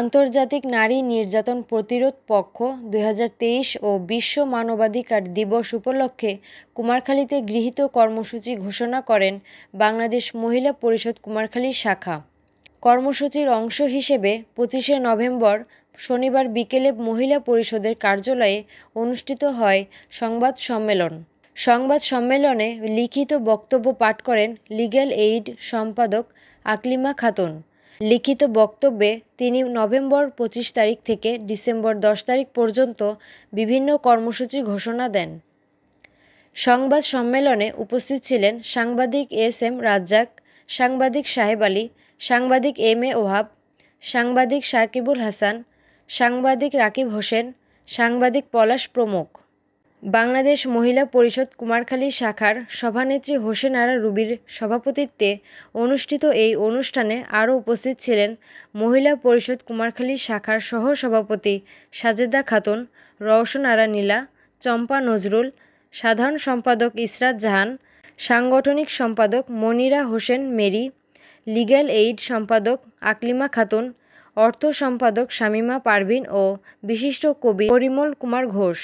আন্তর্জাতিক নারী নির্যাতন প্রতিরোধ পক্ষ দুই ও বিশ্ব মানবাধিকার দিবস উপলক্ষে কুমারখালীতে গৃহীত কর্মসূচি ঘোষণা করেন বাংলাদেশ মহিলা পরিষদ কুমারখালী শাখা কর্মসূচির অংশ হিসেবে পঁচিশে নভেম্বর শনিবার বিকেলে মহিলা পরিষদের কার্যালয়ে অনুষ্ঠিত হয় সংবাদ সম্মেলন সংবাদ সম্মেলনে লিখিত বক্তব্য পাঠ করেন লিগ্যাল এইড সম্পাদক আকলিমা খাতুন লিখিত বক্তব্যে তিনি নভেম্বর পঁচিশ তারিখ থেকে ডিসেম্বর দশ তারিখ পর্যন্ত বিভিন্ন কর্মসূচি ঘোষণা দেন সংবাদ সম্মেলনে উপস্থিত ছিলেন সাংবাদিক এস এম রাজ্জাক সাংবাদিক সাহেব আলী সাংবাদিক এম এ ওহাব সাংবাদিক সাকিবুল হাসান সাংবাদিক রাকিব হোসেন সাংবাদিক পলাশ প্রমুখ বাংলাদেশ মহিলা পরিষদ কুমারখালী শাখার সভানেত্রী হোসেন আরা রুবির সভাপতিত্বে অনুষ্ঠিত এই অনুষ্ঠানে আরও উপস্থিত ছিলেন মহিলা পরিষদ কুমারখালী শাখার সহ সভাপতি সাজেদা খাতুন আরা নীলা চম্পা নজরুল সাধারণ সম্পাদক ইসরাত জাহান সাংগঠনিক সম্পাদক Monira Hossain Mary legal aid সম্পাদক আকলিমা খাতুন অর্থ সম্পাদক শামিমা পারভিন ও বিশিষ্ট কবি পরিমল কুমার ঘোষ